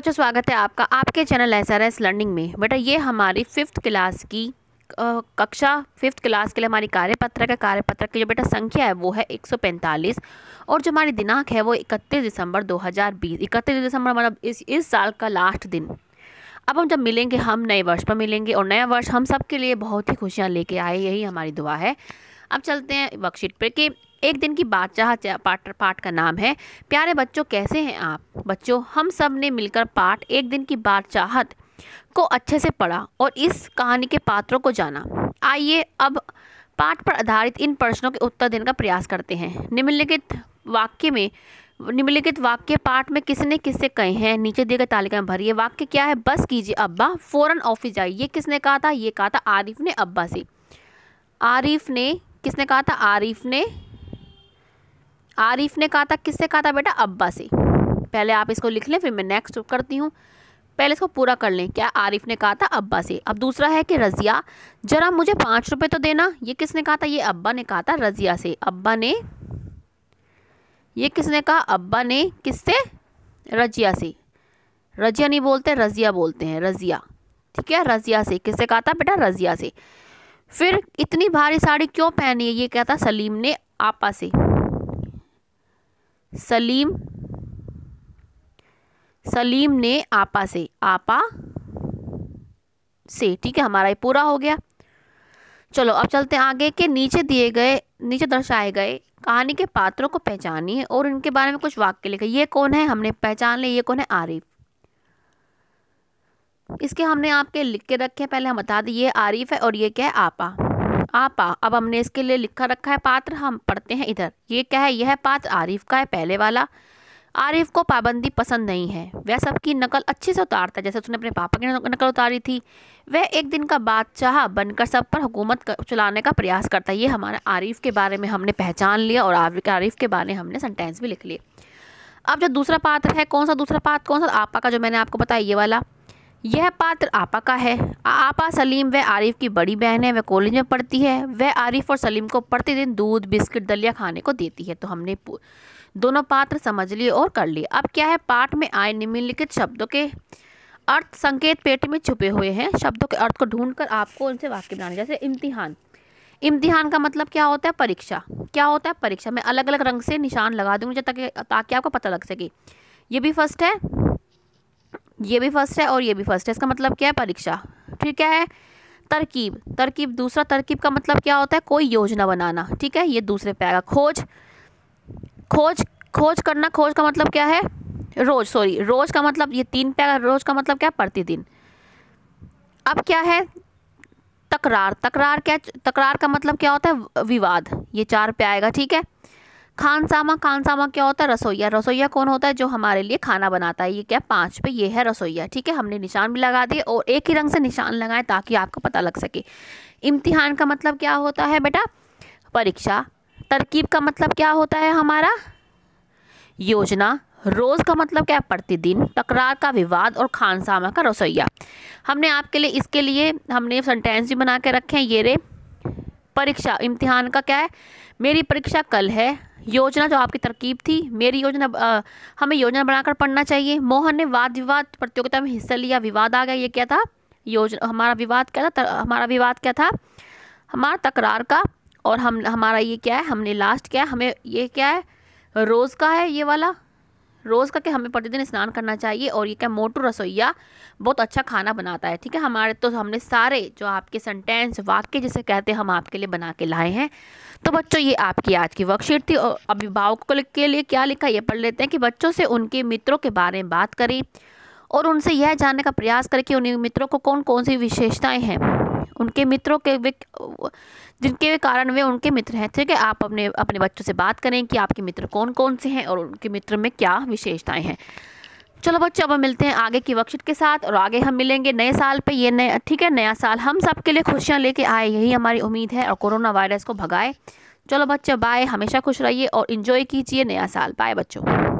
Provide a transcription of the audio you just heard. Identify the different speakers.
Speaker 1: बच्चों स्वागत है आपका आपके channel S R S learning में बेटा ये हमारी फिफ्थ क्लास की कक्षा फिफ्थ क्लास के लिए हमारी कार्यपत्र है कार्यपत्र की जो बेटा संख्या है वो है 145 और जो हमारी दिनांक है वो 31 दिसंबर 2020 31 दिसंबर मतलब इस इस साल का लास्ट दिन अब हम जब मिलेंगे हम नए वर्ष पर मिलेंगे और नया वर्ष हम सब के लिए बहुत ही खुशियाँ लेके आए यही हमारी दुआ है अब चलते हैं वर्कशीट पर कि एक दिन की बादशाह पाठ पाठ का नाम है प्यारे बच्चों कैसे हैं आप बच्चों हम सब ने मिलकर पाठ एक दिन की बादशाहत को अच्छे से पढ़ा और इस कहानी के पात्रों को जाना आइए अब पाठ पर आधारित इन प्रश्नों के उत्तर देने का प्रयास करते हैं निम्नलिखित वाक्य में निम्नलिखित वाक्य पाठ में किसने किससे कहे हैं नीचे दिए गए तालिका में भरिए वाक्य क्या है बस कीजिए अब्बा फ़ौरन ऑफिस जाइए ये किसने कहा था ये कहा था आरिफ ने अब्बा से आरिफ ने किसने कहा था आरिफ ने आरिफ ने कहा था किससे कहा था बेटा अब्बा से पहले आप इसको लिख लें फिर मैं नेक्स्ट करती हूँ पहले इसको पूरा कर लें क्या आरिफ ने कहा था अब्बा से अब दूसरा है कि रज़िया जरा मुझे पाँच रुपये तो देना ये किसने कहा था ये अब्बा ने कहा था रज़िया से अब्बा ने ये किसने कहा अब्बा ने किससे रजिया से रजिया नहीं बोलते रजिया बोलते हैं रजिया ठीक है रजिया से किससे कहा था बेटा रजिया से फिर इतनी भारी साड़ी क्यों पहनी है ये कहा था सलीम ने आपा से सलीम सलीम ने आपा से आपा से ठीक है हमारा ये पूरा हो गया चलो अब चलते हैं आगे के नीचे दिए गए नीचे दर्शाए गए कहानी के पात्रों को है और इनके बारे में कुछ वाक्य लिखे ये कौन है हमने पहचान लिया ये कौन है आरिफ इसके हमने आपके लिख के रखे पहले हम बता दें ये आरिफ है और ये क्या है आपा आपा अब हमने इसके लिए लिखा रखा है पात्र हम पढ़ते हैं इधर ये क्या है यह पात्र आरिफ का है पहले वाला आरिफ को पाबंदी पसंद नहीं है वह सबकी नकल अच्छे से उतारता है जैसे उसने अपने पापा की नकल उतारी थी वह एक दिन का बादशाह बनकर सब पर हुकूमत चलाने का प्रयास करता है ये हमारे आरिफ के बारे में हमने पहचान लिया और आरिफ के बारे में हमने सेंटेंस भी लिख लिए अब जो दूसरा पात्र है कौन सा दूसरा पात्र कौन सा आपा का जो मैंने आपको बताया ये वाला यह पात्र आपा का है आपा सलीम व आरिफ की बड़ी बहन है वह कॉलेज में पढ़ती है वह आरिफ और सलीम को प्रतिदिन दूध बिस्किट दलिया खाने को देती है तो हमने दोनों पात्र समझ लिए और कर लिए अब क्या है पाठ में आए निम्नलिखित शब्दों के अर्थ संकेत पेट में छुपे हुए हैं शब्दों के अर्थ को ढूंढकर आपको उनसे वाक्य बनाने जैसे इम्तिहान इम्तिहान का मतलब क्या होता है परीक्षा क्या होता है परीक्षा मैं अलग अलग रंग से निशान लगा दूंगी ताकि ताकि आपको पता लग सके ये भी फर्स्ट है ये भी फर्स्ट है और ये भी फर्स्ट है इसका मतलब क्या है परीक्षा ठीक है तरकीब तरकीब दूसरा तरकीब का मतलब क्या होता है कोई योजना बनाना ठीक है ये दूसरे पे आएगा खोज खोज खोज करना खोज का मतलब क्या है रोज सॉरी रोज का मतलब ये तीन पे आएगा रोज का मतलब क्या प्रतिदिन अब क्या है तकरार तकरार क्या तकरार का मतलब क्या होता है विवाद ये चार पे आएगा ठीक है खानसामा खानसामा क्या होता है रसोईया रसोईया कौन होता है जो हमारे लिए खाना बनाता है ये क्या पाँच पे ये है रसोईया ठीक है हमने निशान भी लगा दिए और एक ही रंग से निशान लगाए ताकि आपको पता लग सके इम्तिहान का मतलब क्या होता है बेटा परीक्षा तरकीब का मतलब क्या होता है हमारा योजना रोज़ का मतलब क्या है प्रतिदिन तकरार का विवाद और खानसामा का रसोईया हमने आपके लिए इसके लिए हमने सेंटेंस भी बना के रखे हैं ये रे परीक्षा इम्तिहान का क्या है मेरी परीक्षा कल है योजना जो आपकी तरकीब थी मेरी योजना आ, हमें योजना बनाकर पढ़ना चाहिए मोहन ने वाद विवाद प्रतियोगिता में हिस्सा लिया विवाद आ गया ये क्या था योजना हमारा विवाद क्या था तर, हमारा विवाद क्या था हमारा तकरार का और हम हमारा ये क्या है हमने लास्ट क्या है हमें ये क्या है रोज़ का है ये वाला रोज़ का कि हमें प्रतिदिन स्नान करना चाहिए और ये क्या मोटू रसोईया बहुत अच्छा खाना बनाता है ठीक है हमारे तो हमने सारे जो आपके सेंटेंस वाक्य जिसे कहते हैं हम आपके लिए बना के लाए हैं तो बच्चों ये आपकी आज की वर्कशीट थी और अभिभावकों के लिए क्या लिखा ये पढ़ लेते हैं कि बच्चों से उनके मित्रों के बारे में बात करें और उनसे यह जानने का प्रयास करें कि उन मित्रों को कौन कौन सी विशेषताएँ हैं उनके मित्रों के वे जिनके कारण वे उनके मित्र हैं ठीक है आप अपने अपने बच्चों से बात करें कि आपके मित्र कौन कौन से हैं और उनके मित्र में क्या विशेषताएं हैं चलो बच्चों अब हम मिलते हैं आगे की वर्कशीट के साथ और आगे हम मिलेंगे नए साल पे ये नया ठीक है नया साल हम सब लिए खुशियाँ लेके आए यही हमारी उम्मीद है और कोरोना वायरस को भगाए चलो बच्चों बाय हमेशा खुश रहिए और इन्जॉय कीजिए नया साल बाय बच्चों